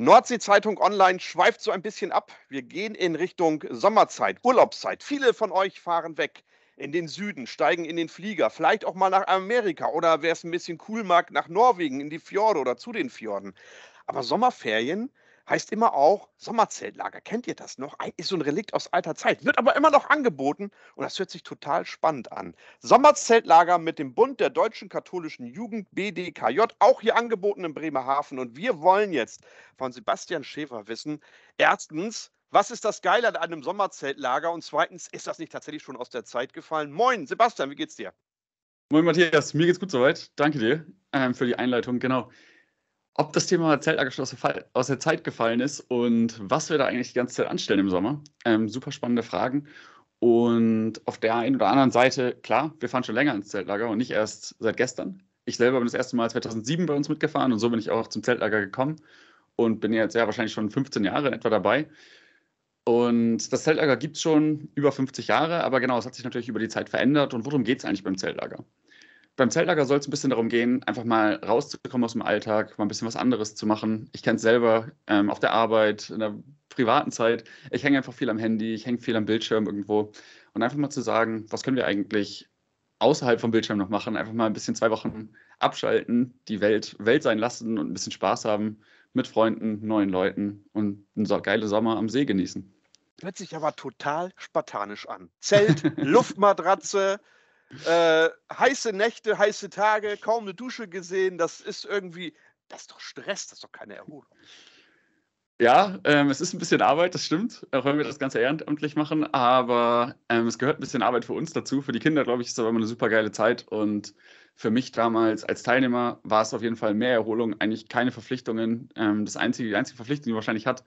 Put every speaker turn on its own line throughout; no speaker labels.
Nordsee-Zeitung Online schweift so ein bisschen ab. Wir gehen in Richtung Sommerzeit, Urlaubszeit. Viele von euch fahren weg in den Süden, steigen in den Flieger, vielleicht auch mal nach Amerika oder wer es ein bisschen cool mag, nach Norwegen, in die Fjorde oder zu den Fjorden. Aber Sommerferien heißt immer auch Sommerzeltlager. Kennt ihr das noch? Ist so ein Relikt aus alter Zeit, wird aber immer noch angeboten und das hört sich total spannend an. Sommerzeltlager mit dem Bund der deutschen katholischen Jugend BDKJ, auch hier angeboten in Bremerhaven. Und wir wollen jetzt von Sebastian Schäfer wissen, erstens, was ist das Geile an einem Sommerzeltlager? Und zweitens, ist das nicht tatsächlich schon aus der Zeit gefallen? Moin, Sebastian, wie geht's dir?
Moin Matthias, mir geht's gut soweit. Danke dir ähm, für die Einleitung. Genau ob das Thema Zeltlager aus der Zeit gefallen ist und was wir da eigentlich die ganze Zeit anstellen im Sommer. Ähm, super spannende Fragen. Und auf der einen oder anderen Seite, klar, wir fahren schon länger ins Zeltlager und nicht erst seit gestern. Ich selber bin das erste Mal 2007 bei uns mitgefahren und so bin ich auch zum Zeltlager gekommen und bin jetzt ja wahrscheinlich schon 15 Jahre in etwa dabei. Und das Zeltlager gibt es schon über 50 Jahre, aber genau, es hat sich natürlich über die Zeit verändert. Und worum geht es eigentlich beim Zeltlager? beim Zeltlager soll es ein bisschen darum gehen, einfach mal rauszukommen aus dem Alltag, mal ein bisschen was anderes zu machen. Ich kenne es selber ähm, auf der Arbeit, in der privaten Zeit. Ich hänge einfach viel am Handy, ich hänge viel am Bildschirm irgendwo. Und einfach mal zu sagen, was können wir eigentlich außerhalb vom Bildschirm noch machen? Einfach mal ein bisschen zwei Wochen abschalten, die Welt Welt sein lassen und ein bisschen Spaß haben mit Freunden, neuen Leuten und einen so geile Sommer am See genießen.
Hört sich aber total spartanisch an. Zelt, Luftmatratze, äh, heiße Nächte, heiße Tage, kaum eine Dusche gesehen. Das ist irgendwie, das ist doch Stress, das ist doch keine Erholung.
Ja, ähm, es ist ein bisschen Arbeit, das stimmt, auch wenn wir das Ganze ehrenamtlich machen, aber ähm, es gehört ein bisschen Arbeit für uns dazu. Für die Kinder, glaube ich, ist es aber immer eine super geile Zeit und für mich damals als Teilnehmer war es auf jeden Fall mehr Erholung, eigentlich keine Verpflichtungen. Ähm, das einzige, die einzige Verpflichtung, die man wahrscheinlich hat,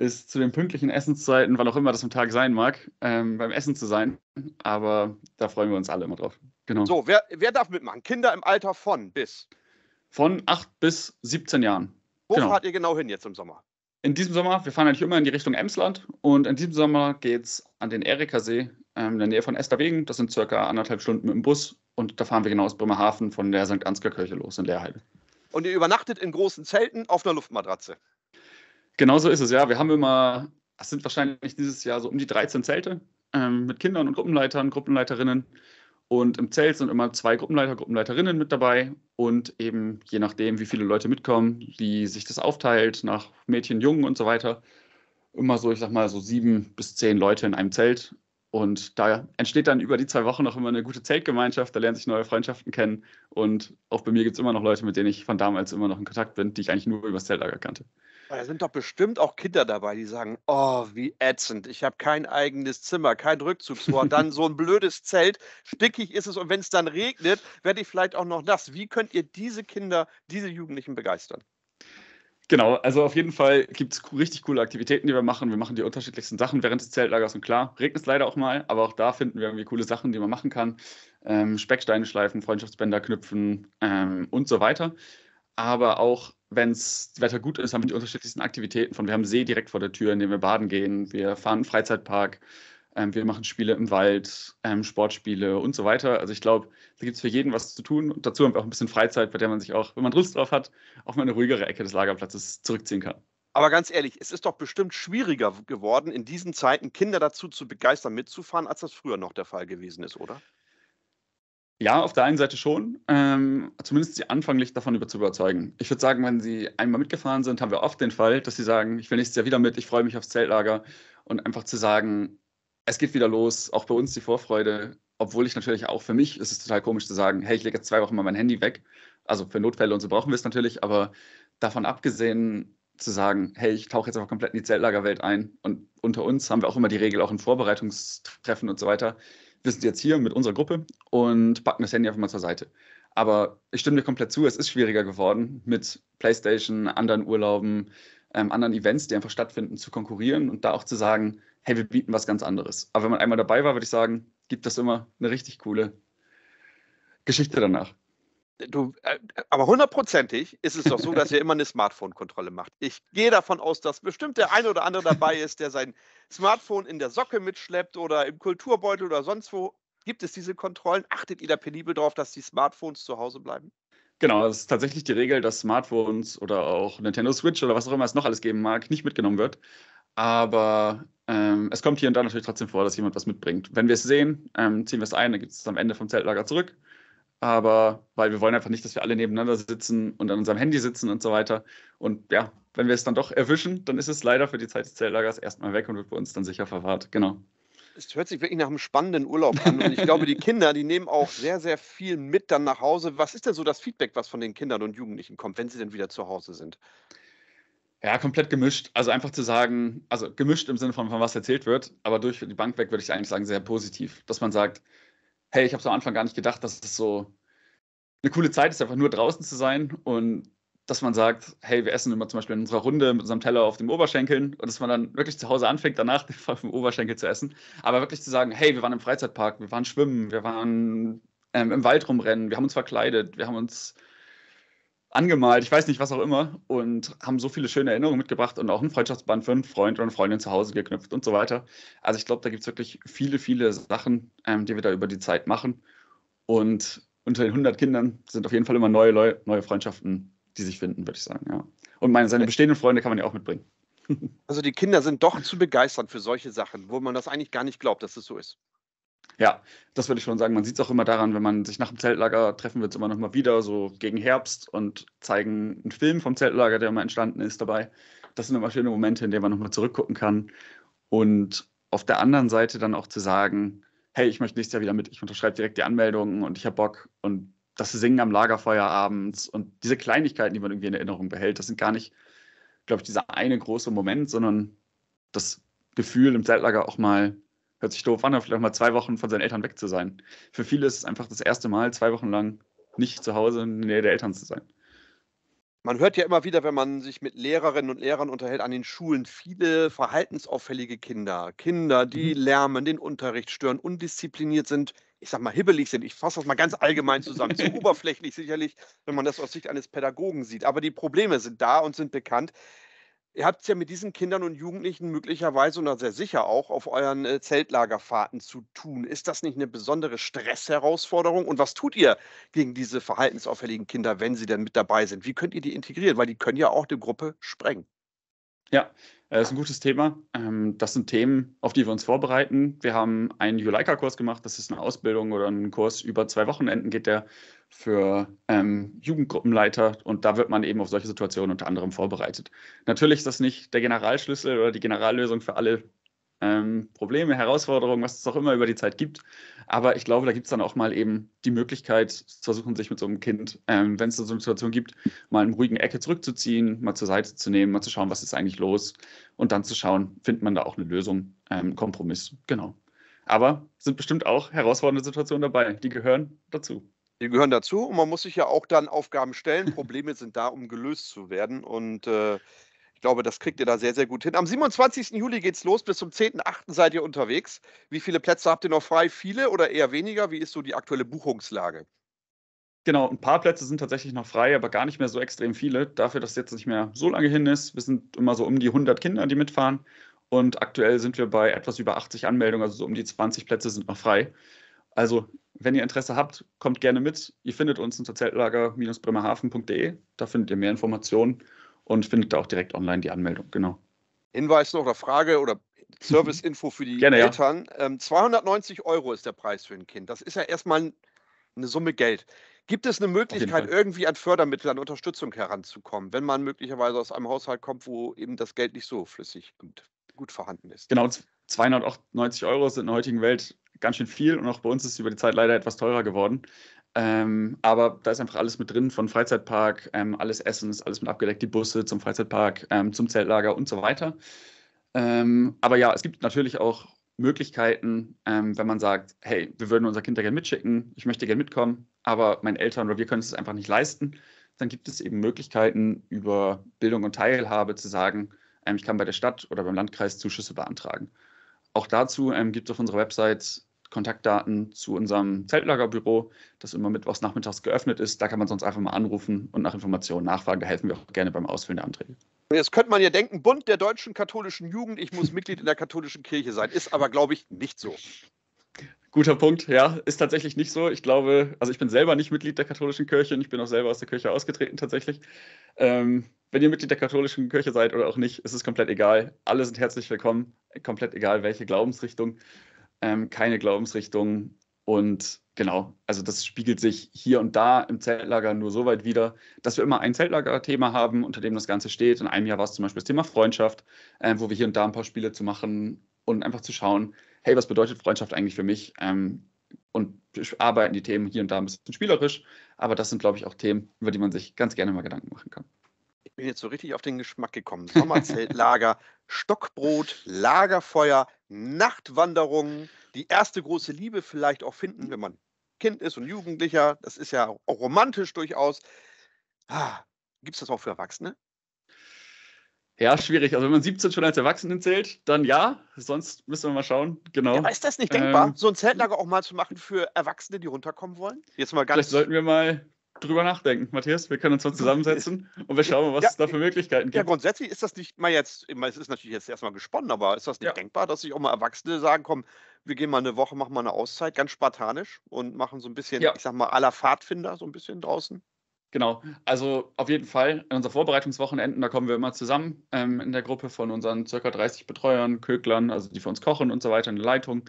ist zu den pünktlichen Essenszeiten, wann auch immer das am Tag sein mag, ähm, beim Essen zu sein. Aber da freuen wir uns alle immer drauf. Genau. So, wer, wer darf mitmachen? Kinder im Alter von bis? Von 8 bis 17 Jahren. Wo genau. fahrt ihr genau hin jetzt im Sommer? In diesem Sommer, wir fahren eigentlich immer in die Richtung Emsland und in diesem Sommer geht es an den Erikersee ähm, in der Nähe von Esterwegen. Das sind circa anderthalb Stunden mit dem Bus und da fahren wir genau aus Bremerhaven von der St. Ansgar Kirche los in Leerheide. Und ihr übernachtet in großen Zelten auf einer Luftmatratze? Genau so ist es, ja. Wir haben immer, es sind wahrscheinlich dieses Jahr so um die 13 Zelte ähm, mit Kindern und Gruppenleitern, Gruppenleiterinnen. Und im Zelt sind immer zwei Gruppenleiter, Gruppenleiterinnen mit dabei. Und eben je nachdem, wie viele Leute mitkommen, wie sich das aufteilt nach Mädchen, Jungen und so weiter. Immer so, ich sag mal, so sieben bis zehn Leute in einem Zelt. Und da entsteht dann über die zwei Wochen noch immer eine gute Zeltgemeinschaft, da lernen sich neue Freundschaften kennen. Und auch bei mir gibt es immer noch Leute, mit denen ich von damals immer noch in Kontakt bin, die ich eigentlich nur übers Zeltlager kannte.
Da sind doch bestimmt auch Kinder dabei, die sagen, oh, wie ätzend, ich habe kein eigenes Zimmer, kein Rückzugsort, dann so ein blödes Zelt, stickig ist es und wenn es dann regnet,
werde ich vielleicht auch noch nass. Wie könnt ihr diese Kinder, diese Jugendlichen begeistern? Genau, also auf jeden Fall gibt es richtig coole Aktivitäten, die wir machen. Wir machen die unterschiedlichsten Sachen während des Zeltlagers und klar, regnet es leider auch mal, aber auch da finden wir irgendwie coole Sachen, die man machen kann. Ähm, Specksteine schleifen, Freundschaftsbänder knüpfen ähm, und so weiter. Aber auch wenn es Wetter gut ist, haben wir die unterschiedlichsten Aktivitäten von. Wir haben See direkt vor der Tür, in dem wir baden gehen. Wir fahren einen Freizeitpark. Ähm, wir machen Spiele im Wald, ähm, Sportspiele und so weiter. Also ich glaube, da gibt es für jeden was zu tun. Und dazu haben wir auch ein bisschen Freizeit, bei der man sich auch, wenn man Lust drauf hat, auch mal eine ruhigere Ecke des Lagerplatzes zurückziehen kann. Aber ganz ehrlich, es ist doch bestimmt schwieriger geworden, in diesen Zeiten Kinder dazu zu
begeistern, mitzufahren, als das früher noch der Fall gewesen ist, oder?
Ja, auf der einen Seite schon. Ähm, zumindest sie anfanglich davon über zu überzeugen. Ich würde sagen, wenn sie einmal mitgefahren sind, haben wir oft den Fall, dass sie sagen, ich will nächstes Jahr wieder mit, ich freue mich aufs Zeltlager. Und einfach zu sagen, es geht wieder los, auch bei uns die Vorfreude. Obwohl ich natürlich auch für mich ist es total komisch zu sagen, hey, ich lege jetzt zwei Wochen mal mein Handy weg. Also für Notfälle und so brauchen wir es natürlich, aber davon abgesehen zu sagen, hey, ich tauche jetzt einfach komplett in die Zeltlagerwelt ein. Und unter uns haben wir auch immer die Regel, auch in Vorbereitungstreffen und so weiter wir sind jetzt hier mit unserer Gruppe und packen das Handy einfach mal zur Seite. Aber ich stimme dir komplett zu, es ist schwieriger geworden, mit PlayStation, anderen Urlauben, ähm, anderen Events, die einfach stattfinden, zu konkurrieren und da auch zu sagen, hey, wir bieten was ganz anderes. Aber wenn man einmal dabei war, würde ich sagen, gibt das immer eine richtig coole Geschichte danach.
Du, äh, aber hundertprozentig ist
es doch so, dass ihr immer eine Smartphone-Kontrolle macht.
Ich gehe davon aus, dass bestimmt der eine oder andere dabei ist, der sein Smartphone in der Socke mitschleppt oder im Kulturbeutel oder sonst wo. Gibt es diese Kontrollen? Achtet ihr da penibel darauf, dass die Smartphones zu Hause bleiben?
Genau, es ist tatsächlich die Regel, dass Smartphones oder auch Nintendo Switch oder was auch immer es noch alles geben mag, nicht mitgenommen wird. Aber ähm, es kommt hier und da natürlich trotzdem vor, dass jemand was mitbringt. Wenn wir es sehen, ähm, ziehen wir es ein, dann gibt es am Ende vom Zeltlager zurück aber weil wir wollen einfach nicht, dass wir alle nebeneinander sitzen und an unserem Handy sitzen und so weiter. Und ja, wenn wir es dann doch erwischen, dann ist es leider für die Zeit des Zeltlagers erstmal weg und wird bei uns dann sicher verwahrt. Genau.
Es hört sich wirklich nach einem spannenden Urlaub an. Und ich
glaube, die Kinder, die nehmen auch sehr, sehr viel mit dann
nach Hause. Was ist denn so das Feedback, was von den Kindern und Jugendlichen kommt, wenn sie denn wieder zu Hause sind?
Ja, komplett gemischt. Also einfach zu sagen, also gemischt im Sinne von, von was erzählt wird, aber durch die Bank weg würde ich eigentlich sagen, sehr positiv, dass man sagt, hey, ich habe es am Anfang gar nicht gedacht, dass es so eine coole Zeit ist, einfach nur draußen zu sein und dass man sagt, hey, wir essen immer zum Beispiel in unserer Runde mit unserem Teller auf dem Oberschenkeln und dass man dann wirklich zu Hause anfängt, danach auf dem Oberschenkel zu essen. Aber wirklich zu sagen, hey, wir waren im Freizeitpark, wir waren schwimmen, wir waren ähm, im Wald rumrennen, wir haben uns verkleidet, wir haben uns angemalt, ich weiß nicht, was auch immer, und haben so viele schöne Erinnerungen mitgebracht und auch ein Freundschaftsband für einen Freund oder eine Freundin zu Hause geknüpft und so weiter. Also ich glaube, da gibt es wirklich viele, viele Sachen, ähm, die wir da über die Zeit machen. Und unter den 100 Kindern sind auf jeden Fall immer neue, neue Freundschaften, die sich finden, würde ich sagen. Ja. Und meine, seine bestehenden Freunde kann man ja auch mitbringen.
Also die Kinder sind doch zu begeistern für solche Sachen, wo man das eigentlich gar nicht glaubt, dass es das so ist.
Ja, das würde ich schon sagen. Man sieht es auch immer daran, wenn man sich nach dem Zeltlager treffen wird, immer noch mal wieder, so gegen Herbst und zeigen einen Film vom Zeltlager, der immer entstanden ist dabei. Das sind immer schöne Momente, in denen man nochmal zurückgucken kann. Und auf der anderen Seite dann auch zu sagen, hey, ich möchte nächstes Jahr wieder mit, ich unterschreibe direkt die Anmeldungen und ich habe Bock und das Singen am Lagerfeuer abends und diese Kleinigkeiten, die man irgendwie in Erinnerung behält, das sind gar nicht, glaube ich, dieser eine große Moment, sondern das Gefühl im Zeltlager auch mal hört sich doof an, aber vielleicht mal zwei Wochen von seinen Eltern weg zu sein. Für viele ist es einfach das erste Mal, zwei Wochen lang nicht zu Hause in der Nähe der Eltern zu sein.
Man hört ja immer wieder, wenn man sich mit Lehrerinnen und Lehrern unterhält, an den Schulen viele verhaltensauffällige Kinder. Kinder, die mhm. lärmen, den Unterricht stören, undiszipliniert sind, ich sag mal, hibbelig sind. Ich fasse das mal ganz allgemein zusammen. Zu oberflächlich sicherlich, wenn man das aus Sicht eines Pädagogen sieht. Aber die Probleme sind da und sind bekannt. Ihr habt es ja mit diesen Kindern und Jugendlichen möglicherweise und sehr sicher auch auf euren äh, Zeltlagerfahrten zu tun. Ist das nicht eine besondere Stressherausforderung? Und was tut ihr gegen diese verhaltensauffälligen Kinder, wenn sie denn mit dabei sind? Wie könnt ihr die integrieren? Weil die können ja auch die Gruppe sprengen.
Ja, das äh, ist ein gutes Thema. Ähm, das sind Themen, auf die wir uns vorbereiten. Wir haben einen Juleika-Kurs gemacht. Das ist eine Ausbildung oder ein Kurs über zwei Wochenenden geht der für ähm, Jugendgruppenleiter und da wird man eben auf solche Situationen unter anderem vorbereitet. Natürlich ist das nicht der Generalschlüssel oder die Generallösung für alle ähm, Probleme, Herausforderungen, was es auch immer über die Zeit gibt. Aber ich glaube, da gibt es dann auch mal eben die Möglichkeit, zu versuchen, sich mit so einem Kind, ähm, wenn es so eine Situation gibt, mal in ruhigen Ecke zurückzuziehen, mal zur Seite zu nehmen, mal zu schauen, was ist eigentlich los und dann zu schauen, findet man da auch eine Lösung, ähm, Kompromiss, genau. Aber sind bestimmt auch herausfordernde Situationen dabei, die gehören dazu. Die gehören dazu
und man muss sich ja auch dann Aufgaben stellen. Probleme sind da, um gelöst zu werden und äh ich glaube, das kriegt ihr da sehr, sehr gut hin. Am 27. Juli geht's los. Bis zum 10.8. seid ihr unterwegs. Wie viele Plätze habt ihr noch frei? Viele oder eher weniger? Wie ist so die aktuelle Buchungslage?
Genau, ein paar Plätze sind tatsächlich noch frei, aber gar nicht mehr so extrem viele. Dafür, dass jetzt nicht mehr so lange hin ist. Wir sind immer so um die 100 Kinder, die mitfahren. Und aktuell sind wir bei etwas über 80 Anmeldungen, also so um die 20 Plätze sind noch frei. Also, wenn ihr Interesse habt, kommt gerne mit. Ihr findet uns unter zeltlager-bremerhaven.de. Da findet ihr mehr Informationen und findet da auch direkt online die Anmeldung, genau.
Hinweis noch oder Frage oder Serviceinfo für die Gerne, Eltern. Ja. Ähm, 290 Euro ist der Preis für ein Kind. Das ist ja erstmal eine Summe Geld.
Gibt es eine Möglichkeit,
irgendwie an Fördermittel, an Unterstützung heranzukommen, wenn man möglicherweise aus einem Haushalt kommt, wo eben das Geld nicht so flüssig und gut vorhanden ist?
Genau, 298 Euro sind in der heutigen Welt ganz schön viel und auch bei uns ist es über die Zeit leider etwas teurer geworden. Ähm, aber da ist einfach alles mit drin, von Freizeitpark, ähm, alles Essen ist alles mit abgedeckt, die Busse zum Freizeitpark, ähm, zum Zeltlager und so weiter. Ähm, aber ja, es gibt natürlich auch Möglichkeiten, ähm, wenn man sagt, hey, wir würden unser Kind da gerne mitschicken, ich möchte gerne mitkommen, aber meine Eltern oder wir können es einfach nicht leisten, dann gibt es eben Möglichkeiten über Bildung und Teilhabe zu sagen, ähm, ich kann bei der Stadt oder beim Landkreis Zuschüsse beantragen. Auch dazu gibt es auf unserer Website Kontaktdaten zu unserem Zeltlagerbüro, das immer mittwochs nachmittags geöffnet ist. Da kann man sonst einfach mal anrufen und nach Informationen nachfragen. Da helfen wir auch gerne beim Ausfüllen der Anträge.
Jetzt könnte man ja denken, Bund der deutschen katholischen Jugend, ich muss Mitglied in der katholischen Kirche sein. Ist aber, glaube ich, nicht
so. Guter Punkt, ja, ist tatsächlich nicht so. Ich glaube, also ich bin selber nicht Mitglied der katholischen Kirche und ich bin auch selber aus der Kirche ausgetreten tatsächlich. Ähm, wenn ihr Mitglied der katholischen Kirche seid oder auch nicht, ist es komplett egal. Alle sind herzlich willkommen, komplett egal welche Glaubensrichtung ähm, keine Glaubensrichtung. Und genau, also das spiegelt sich hier und da im Zeltlager nur so weit wieder, dass wir immer ein Zeltlager-Thema haben, unter dem das Ganze steht. In einem Jahr war es zum Beispiel das Thema Freundschaft, äh, wo wir hier und da ein paar Spiele zu machen und einfach zu schauen, hey, was bedeutet Freundschaft eigentlich für mich? Ähm, und arbeiten die Themen hier und da ein bisschen spielerisch. Aber das sind, glaube ich, auch Themen, über die man sich ganz gerne mal Gedanken machen kann.
Ich bin jetzt so richtig auf den Geschmack gekommen. Sommerzeltlager, Stockbrot, Lagerfeuer, Nachtwanderungen, die erste große Liebe vielleicht auch finden, wenn man Kind ist und Jugendlicher. Das ist ja auch
romantisch durchaus. Ah, Gibt es das auch für Erwachsene? Ja, schwierig. Also wenn man 17 schon als Erwachsenen zählt, dann ja. Sonst müssen wir mal schauen. Genau. Ja, ist das nicht denkbar, ähm, so
ein Zeltlager auch mal zu machen für Erwachsene, die runterkommen wollen?
Jetzt mal ganz. Vielleicht sollten wir mal drüber nachdenken, Matthias. Wir können uns mal zusammensetzen und wir schauen mal, was ja, es da für Möglichkeiten gibt. Ja, grundsätzlich
ist das nicht mal jetzt, es ist natürlich jetzt erstmal gesponnen, aber ist das nicht ja. denkbar, dass sich auch mal Erwachsene sagen, komm, wir gehen mal eine Woche, machen mal eine Auszeit, ganz spartanisch und machen so ein bisschen, ja. ich sag mal, aller Pfadfinder so ein
bisschen draußen? Genau, also auf jeden Fall in unseren Vorbereitungswochenenden, da kommen wir immer zusammen ähm, in der Gruppe von unseren circa 30 Betreuern, Köglern, also die für uns kochen und so weiter in der Leitung.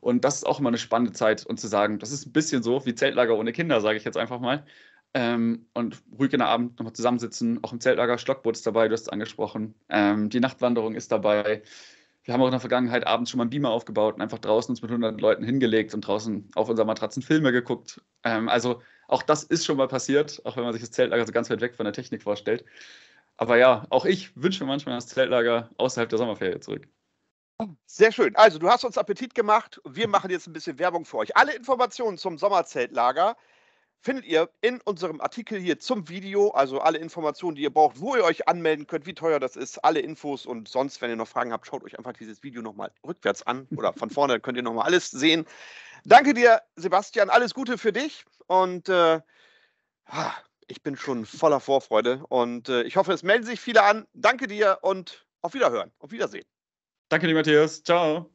Und das ist auch immer eine spannende Zeit und zu sagen, das ist ein bisschen so wie Zeltlager ohne Kinder, sage ich jetzt einfach mal. Ähm, und ruhig in der Abend nochmal zusammensitzen, auch im Zeltlager Stockboot ist dabei, du hast es angesprochen. Ähm, die Nachtwanderung ist dabei. Wir haben auch in der Vergangenheit abends schon mal einen Beamer aufgebaut und einfach draußen uns mit 100 Leuten hingelegt und draußen auf unserer Matratzen Filme geguckt. Ähm, also auch das ist schon mal passiert, auch wenn man sich das Zeltlager so ganz weit weg von der Technik vorstellt. Aber ja, auch ich wünsche mir manchmal das Zeltlager außerhalb der Sommerferien zurück.
Sehr schön. Also, du hast uns Appetit gemacht. Wir machen jetzt ein bisschen Werbung für euch. Alle Informationen zum Sommerzeltlager findet ihr in unserem Artikel hier zum Video, also alle Informationen, die ihr braucht, wo ihr euch anmelden könnt, wie teuer das ist, alle Infos und sonst, wenn ihr noch Fragen habt, schaut euch einfach dieses Video nochmal rückwärts an oder von vorne, könnt ihr nochmal alles sehen. Danke dir, Sebastian, alles Gute für dich und äh, ich bin schon voller Vorfreude und äh, ich hoffe, es melden sich viele an. Danke
dir und auf Wiederhören, auf Wiedersehen. Danke dir, Matthias. Ciao.